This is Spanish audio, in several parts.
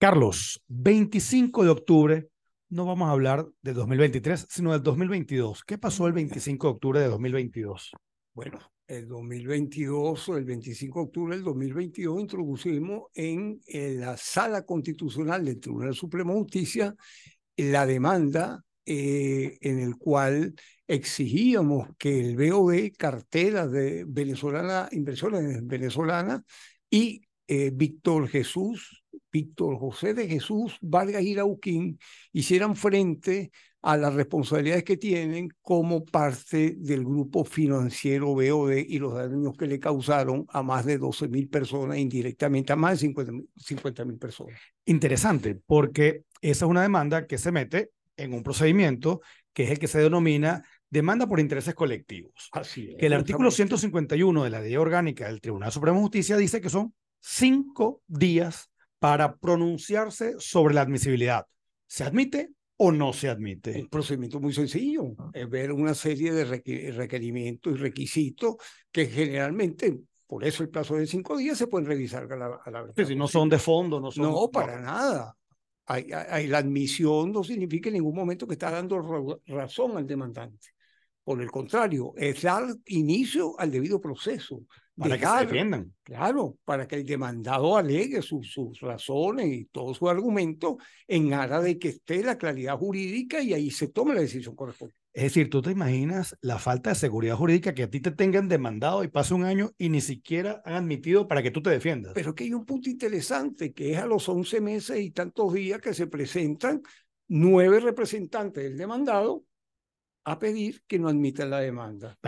Carlos, 25 de octubre, no vamos a hablar de 2023, sino del 2022. ¿Qué pasó el 25 de octubre de 2022? Bueno, el 2022, el 25 de octubre del 2022, introducimos en, la sala constitucional del Tribunal Supremo de Justicia la demanda eh, en el cual exigíamos que el BOE, cartera de venezolana, inversiones venezolanas y eh, Víctor Jesús, Víctor José de Jesús Vargas iraquín hicieran frente a las responsabilidades que tienen como parte del grupo financiero BOD y los daños que le causaron a más de 12 mil personas indirectamente, a más de 50 mil personas. Interesante, porque esa es una demanda que se mete en un procedimiento que es el que se denomina demanda por intereses colectivos. Así es. Que el artículo 151 de la Ley Orgánica del Tribunal Supremo de Justicia dice que son cinco días para pronunciarse sobre la admisibilidad. ¿Se admite o no se admite? Un procedimiento muy sencillo, es ver una serie de requerimientos y requisitos que generalmente, por eso el plazo de cinco días, se pueden revisar a la, si no son de fondo, no son... No, para nada. Hay, la admisión no significa en ningún momento que está dando razón al demandante. Por el contrario, es dar inicio al debido proceso. Para que se defiendan. Claro, para que el demandado alegue sus razones y todo su argumento en aras de que esté la claridad jurídica y ahí se tome la decisión correspondiente. Es decir, tú te imaginas la falta de seguridad jurídica que a ti te tengan demandado y pasa un año y ni siquiera han admitido para que tú te defiendas. Pero que hay un punto interesante, que es a los 11 meses y tantos días que se presentan nueve representantes del demandado a pedir que no admitan la demanda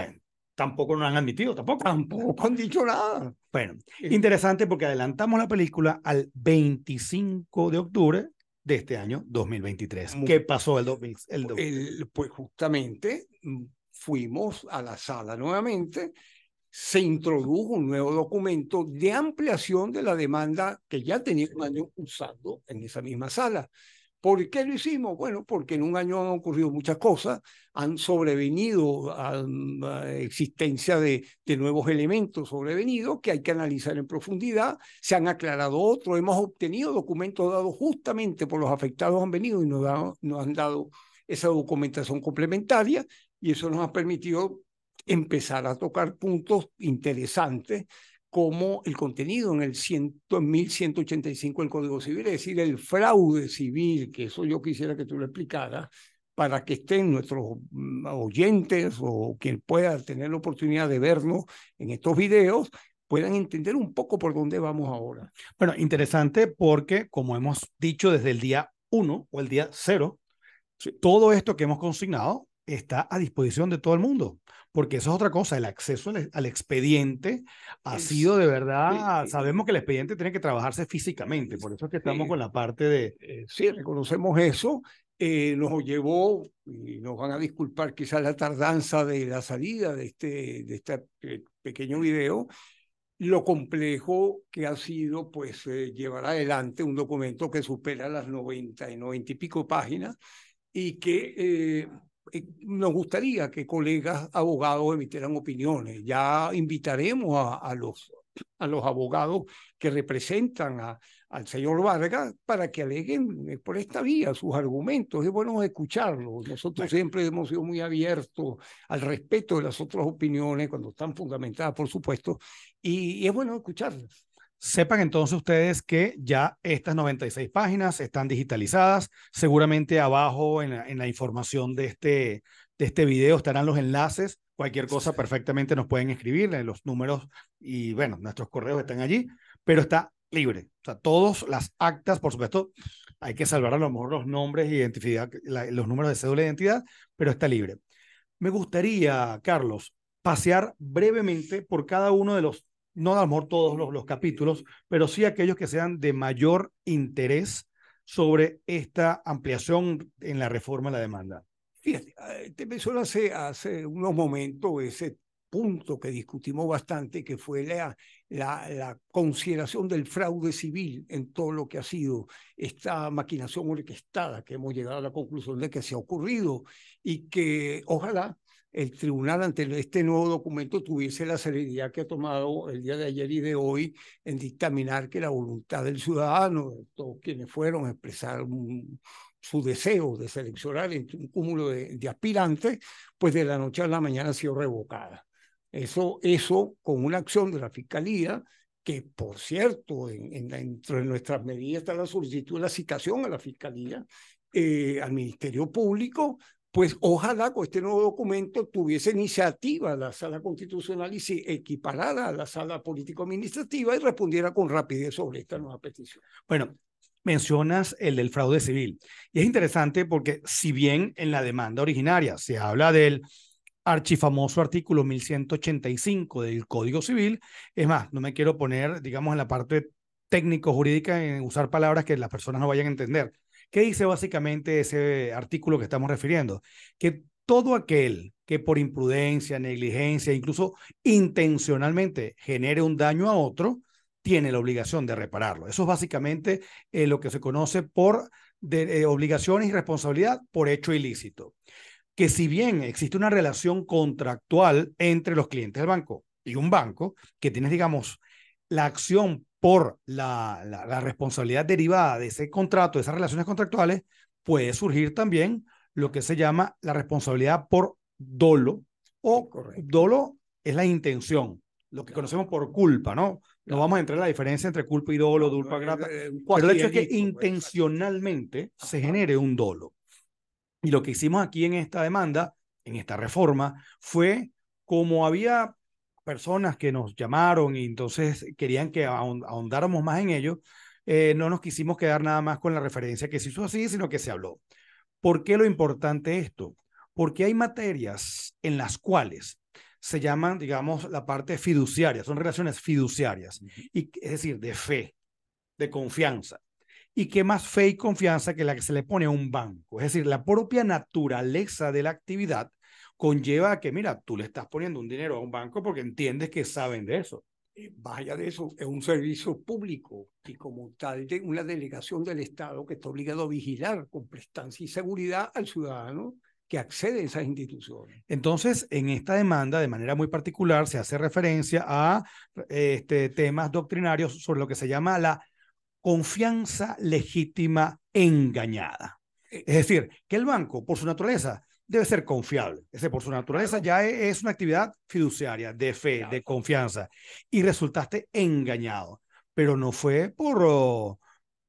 tampoco nos han admitido, tampoco. Tampoco han dicho nada. Bueno, interesante porque adelantamos la película al 25 de octubre de este año 2023. ¿Qué pasó el, el, 2023? Pues justamente mm, fuimos a la sala nuevamente, se introdujo un nuevo documento de ampliación de la demanda que ya tenía un año usando en esa misma sala. ¿Por qué lo hicimos? Bueno, porque en un año han ocurrido muchas cosas, han sobrevenido a, la mm, existencia de, nuevos elementos sobrevenidos que hay que analizar en profundidad, se han aclarado otros, hemos obtenido documentos dados justamente por los afectados han venido y nos han dado esa documentación complementaria y eso nos ha permitido empezar a tocar puntos interesantes como el contenido en el 1185 del Código Civil, es decir, el fraude civil, que eso yo quisiera que tú lo explicaras, para que estén nuestros mm, oyentes o quien pueda tener la oportunidad de vernos en estos videos, puedan entender un poco por dónde vamos ahora. Bueno, interesante porque, como hemos dicho desde el día 1 o el día 0, todo esto que hemos consignado está a disposición de todo el mundo porque eso es otra cosa, el acceso al, e, expediente ha sido de verdad, sabemos que el expediente tiene que trabajarse físicamente, por eso es que estamos con la parte de... Eh, sí, reconocemos eso, eh, nos llevó, y nos van a disculpar quizás la tardanza de la salida de este, de este pequeño video, lo complejo que ha sido pues eh, llevar adelante un documento que supera las 90 y noventa y pico páginas y que eh, nos gustaría que colegas abogados emitieran opiniones. Ya invitaremos a, los, a los abogados que representan a, al señor Vargas para que aleguen eh, por esta vía sus argumentos. Es bueno escucharlos. Nosotros siempre hemos sido muy abiertos al respeto de las otras opiniones cuando están fundamentadas, por supuesto, y es bueno escucharlas. Sepan entonces ustedes que ya estas 96 páginas están digitalizadas. Seguramente abajo en la, en la información de este, de este video estarán los enlaces. Cualquier cosa perfectamente nos pueden escribir, eh, los números y bueno, nuestros correos están allí, pero está libre. O sea, todas las actas, por supuesto, hay que salvar a lo mejor los nombres, identidad, los números de cédula de identidad, pero está libre. Me gustaría, Carlos, pasear brevemente por cada uno de los no a lo todos los, capítulos, pero sí aquellos que sean de mayor interés sobre esta ampliación en la reforma de la demanda. Fíjate, ah, te mencioné hace, hace unos momentos ese punto que discutimos bastante, que fue la, la, la, consideración del fraude civil en todo lo que ha sido esta maquinación orquestada, que hemos llegado a la conclusión de que se ha ocurrido y que ojalá el tribunal ante este nuevo documento tuviese la seriedad que ha tomado el día de ayer y de hoy en dictaminar que la voluntad del ciudadano, de todos quienes fueron a expresar su deseo de seleccionar entre un cúmulo de, aspirantes, pues de la noche a la mañana ha sido revocada. Eso, eso con una acción de la Fiscalía, que por cierto, en, dentro de nuestras medidas está la solicitud de la citación a la Fiscalía, eh, al Ministerio Público pues ojalá con este nuevo documento tuviese iniciativa la sala constitucional y se equiparara a la sala político-administrativa y respondiera con rapidez sobre esta nueva petición. Bueno, mencionas el del fraude civil. Y es interesante porque si bien en la demanda originaria se habla del archifamoso artículo 1185 del Código Civil, es más, no me quiero poner, digamos, en la parte técnico-jurídica en usar palabras que las personas no vayan a entender ¿Qué dice básicamente ese artículo que estamos refiriendo? Que todo aquel que por imprudencia, negligencia, incluso intencionalmente genere un daño a otro, tiene la obligación de repararlo. Eso es básicamente eh, lo que se conoce por eh, obligación y responsabilidad por hecho ilícito. Que si bien existe una relación contractual entre los clientes del banco y un banco, que tienes, digamos, la acción por la, la, responsabilidad derivada de ese contrato, de esas relaciones contractuales, puede surgir también lo que se llama la responsabilidad por dolo o Correcto. dolo es la intención, lo que conocemos por culpa, ¿no? No vamos a entrar en la diferencia entre culpa y dolo, culpa grata. Eh, pero el hecho es que pues, intencionalmente se genere un dolo. Y lo que hicimos aquí en esta demanda, en esta reforma, fue como había personas que nos llamaron y entonces querían que ahondáramos más en ello, eh, no nos quisimos quedar nada más con la referencia que se hizo así, sino que se habló. ¿Por qué lo importante esto? Porque hay materias en las cuales se llaman, digamos, la parte fiduciaria, son relaciones fiduciarias, y, es decir, de fe, de confianza. ¿Y qué más fe y confianza que la que se le pone a un banco? Es decir, la propia naturaleza de la actividad conlleva que, mira, tú le estás poniendo un dinero a un banco porque entiendes que saben de eso. Eh, vaya de eso, es un servicio público y como tal de una delegación del Estado que está obligado a vigilar con prestancia y seguridad al ciudadano que accede a esas instituciones. Entonces, en esta demanda, de manera muy particular, se hace referencia a este, temas doctrinarios sobre lo que se llama la confianza legítima engañada. Eh, es decir, que el banco, por su naturaleza, debe ser confiable. Ese por su naturaleza ya e, es una actividad fiduciaria, de fe, de confianza. Y resultaste engañado, pero no fue por, oh,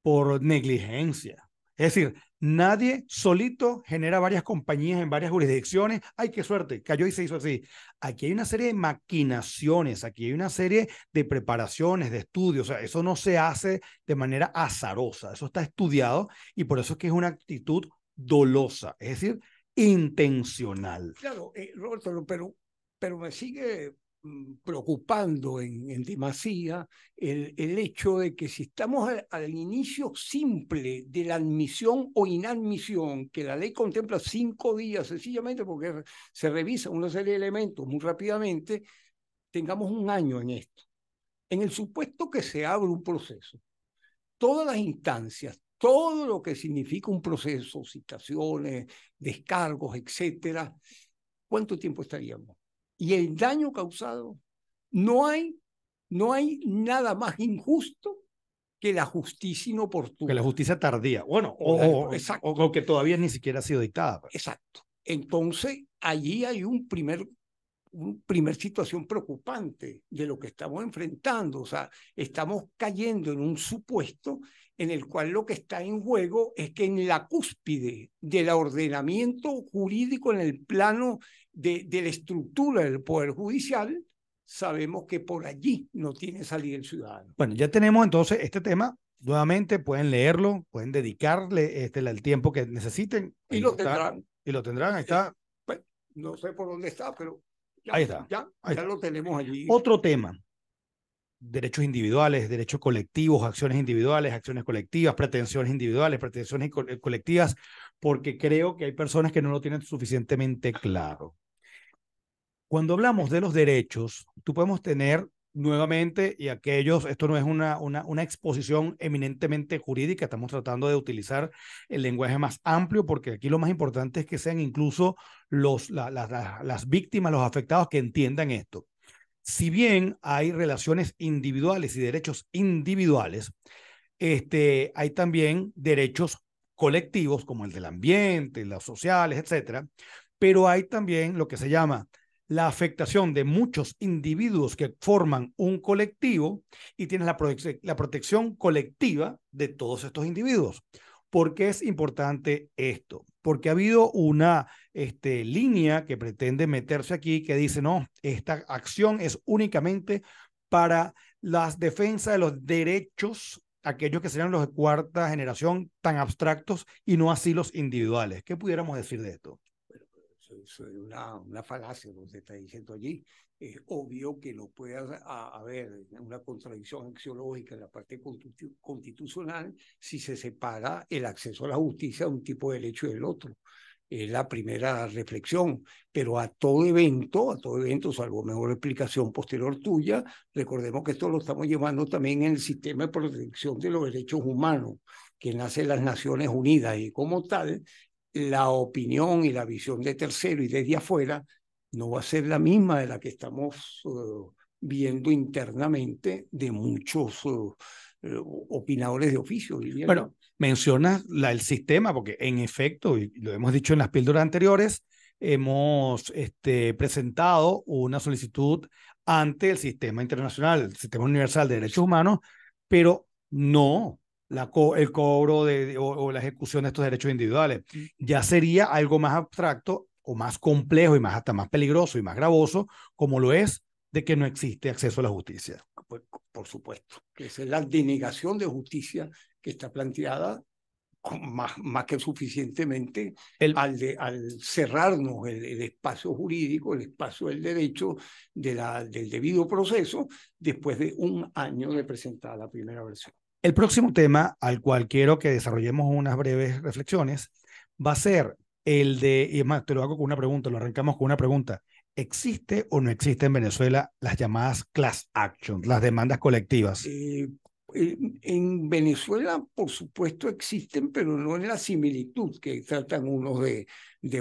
por negligencia. Es decir, nadie solito genera varias compañías en varias jurisdicciones. ¡Ay, qué suerte! Cayó y se hizo así. Aquí hay una serie de maquinaciones, aquí hay una serie de preparaciones, de estudios. O sea, eso no se hace de manera azarosa. Eso está estudiado y por eso es que es una actitud dolosa. Es decir, intencional. Claro, eh, Roberto, pero, pero me sigue mm, preocupando en, en demasía el, el, hecho de que si estamos al, inicio simple de la admisión o inadmisión, que la ley contempla cinco días sencillamente porque se revisa una serie de elementos muy rápidamente, tengamos un año en esto. En el supuesto que se abre un proceso, todas las instancias, todo lo que significa un proceso, citaciones, descargos, etcétera, ¿cuánto tiempo estaríamos? Y el daño causado, no hay, no hay nada más injusto que la justicia inoportuna. Que la justicia tardía. Bueno, o, que todavía ni siquiera ha sido dictada. Pues. Exacto. Entonces, allí hay un primer un primer situación preocupante de lo que estamos enfrentando. O sea, estamos cayendo en un supuesto en el cual lo que está en juego es que en la cúspide del ordenamiento jurídico, en el plano de, de la estructura del Poder Judicial, sabemos que por allí no tiene salida el ciudadano. Bueno, ya tenemos entonces este tema. Nuevamente pueden leerlo, pueden dedicarle este, el tiempo que necesiten. Y, lo tendrán. Y lo tendrán, ahí eh, está. Pues, no sé por dónde está, pero ya, ahí está. Ya, ya lo tenemos allí. Otro tema derechos individuales, derechos colectivos, acciones individuales, acciones colectivas, pretensiones individuales, pretensiones eh, colectivas, porque creo que hay personas que no lo tienen suficientemente claro. Cuando hablamos de los derechos, tú podemos tener nuevamente, y aquellos, esto no es una, una, exposición eminentemente jurídica, estamos tratando de utilizar el lenguaje más amplio, porque aquí lo más importante es que sean incluso los, las víctimas, los afectados que entiendan esto si bien hay relaciones individuales y derechos individuales, este, hay también derechos colectivos como el del ambiente, los sociales, etcétera, pero hay también lo que se llama la afectación de muchos individuos que forman un colectivo y tienes la protección colectiva de todos estos individuos. ¿Por qué es importante esto? Porque ha habido una este, línea que pretende meterse aquí que dice, no, esta acción es únicamente para las defensa de los derechos, aquellos que serían los de cuarta generación tan abstractos y no así los individuales. ¿Qué pudiéramos decir de esto? es eh, una, una falacia lo que está diciendo allí. Es obvio que no puede haber una contradicción axiológica en la parte constitucional si se separa el acceso a la justicia de un tipo de derecho del otro. Es la primera reflexión, pero a todo evento, a todo evento, salvo mejor explicación posterior tuya, recordemos que esto lo estamos llevando también en el sistema de protección de los derechos humanos que nace en las Naciones Unidas y como tal la opinión y la visión de tercero y desde afuera no va a ser la misma de la que estamos eh, viendo internamente de muchos eh, opinadores de oficio. bueno, mencionas el sistema, porque en efecto, y lo hemos dicho en las píldoras anteriores, hemos este, presentado una solicitud ante el sistema internacional, el sistema universal de derechos humanos, pero no el cobro de, o, la ejecución de estos derechos individuales. Mm. Ya sería algo más abstracto o más complejo y más hasta más peligroso y más gravoso, como lo es de que no existe acceso a la justicia. Por, supuesto, que es la denegación de justicia que está planteada más, más que suficientemente el, al, al cerrarnos el, el, espacio jurídico, el espacio del derecho, de la, del debido proceso, después de un año de presentar la primera versión. El próximo tema al cual quiero que desarrollemos unas breves reflexiones va a ser el de, y es más, te lo hago con una pregunta, lo arrancamos con una pregunta. ¿Existe o no existe en Venezuela las llamadas class actions, las demandas colectivas? Eh, en, Venezuela, por supuesto, existen, pero no en la similitud que tratan unos de,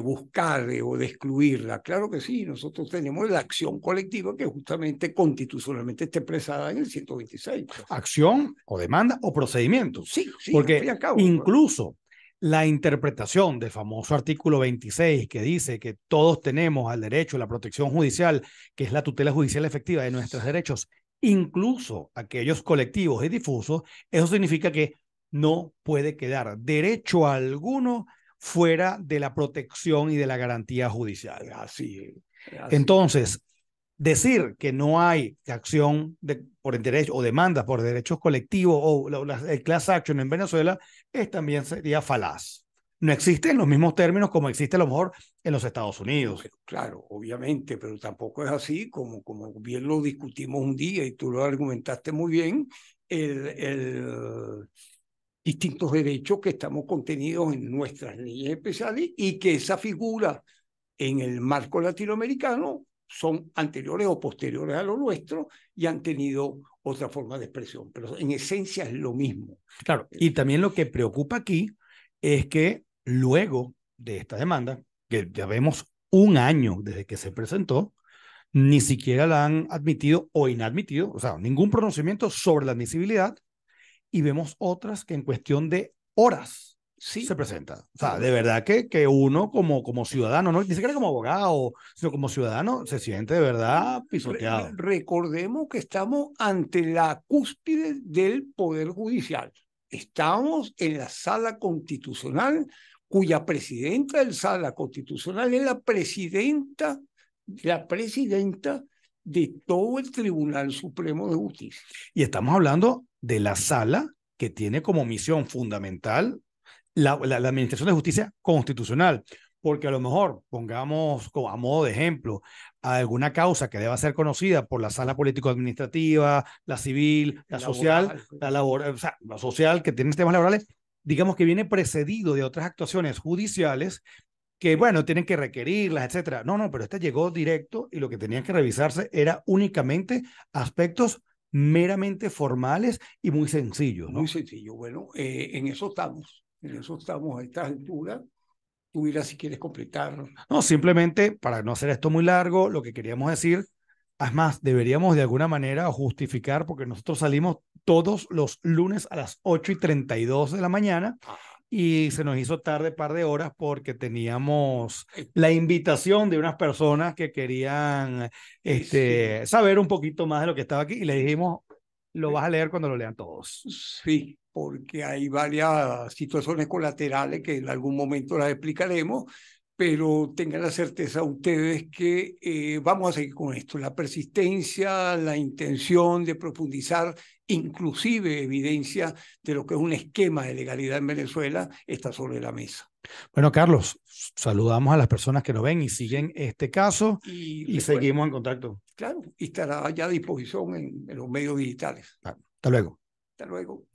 buscar eh, o de excluirla. Claro que sí, nosotros tenemos la acción colectiva que justamente constitucionalmente está expresada en el 126. Acción o demanda o procedimiento. Sí, sí, porque incluso la interpretación del famoso artículo 26 que dice que todos tenemos al derecho a la protección judicial, que es la tutela judicial efectiva de nuestros derechos, incluso aquellos colectivos y difusos, eso significa que no puede quedar derecho alguno fuera de la protección y de la garantía judicial. Así. Entonces, decir que no hay acción por derecho o demanda por derechos colectivos o el class action en Venezuela es también sería falaz no existe en los mismos términos como existe a lo mejor en los Estados Unidos. Claro, obviamente, pero tampoco es así, como, como bien lo discutimos un día y tú lo argumentaste muy bien, el, distintos derechos que estamos contenidos en nuestras leyes especiales y que esa figura en el marco latinoamericano son anteriores o posteriores a lo nuestro y han tenido otra forma de expresión, pero en esencia es lo mismo. Claro, y también lo que preocupa aquí es que luego de esta demanda, que ya vemos un año desde que se presentó, ni siquiera la han admitido o inadmitido, o sea, ningún pronunciamiento sobre la admisibilidad, y vemos otras que en cuestión de horas sí. se presentan. O sea, de verdad que, que uno como, como ciudadano, no, ni siquiera como abogado, sino como ciudadano, se siente de verdad pisoteado. recordemos que estamos ante la cúspide del Poder Judicial. Estamos en la sala constitucional cuya presidenta del Sala Constitucional es la presidenta, la presidenta de todo el Tribunal Supremo de Justicia. Y estamos hablando de la Sala que tiene como misión fundamental la, Administración de Justicia Constitucional, porque a lo mejor, pongamos a modo de ejemplo, alguna causa que deba ser conocida por la sala político-administrativa, la civil, la, social, pues. la laboral, o sea, la social que tiene temas laborales, digamos que viene precedido de otras actuaciones judiciales que, bueno, tienen que requerirlas, etcétera. No, no, pero este llegó directo y lo que tenía que revisarse era únicamente aspectos meramente formales y muy sencillos. Muy sencillo. Bueno, eh, en eso estamos. En eso estamos a esta altura. Tú irás si quieres completarlo. No, simplemente para no hacer esto muy largo, lo que queríamos decir, es más, deberíamos de alguna manera justificar, porque nosotros salimos todos los lunes a las 8 y 32 de la mañana. Y se nos hizo tarde un par de horas porque teníamos la invitación de unas personas que querían este, saber un poquito más de lo que estaba aquí. Y le dijimos, lo vas a leer cuando lo lean todos. Sí, porque hay varias situaciones colaterales que en algún momento las explicaremos, pero tengan la certeza ustedes que eh, vamos a seguir con esto. La persistencia, la intención de profundizar inclusive evidencia de lo que es un esquema de legalidad en Venezuela, está sobre la mesa. Bueno, Carlos, saludamos a las personas que nos ven y siguen este caso y, seguimos en contacto. Claro, y estará ya a disposición en, los medios digitales. Hasta luego. Hasta luego.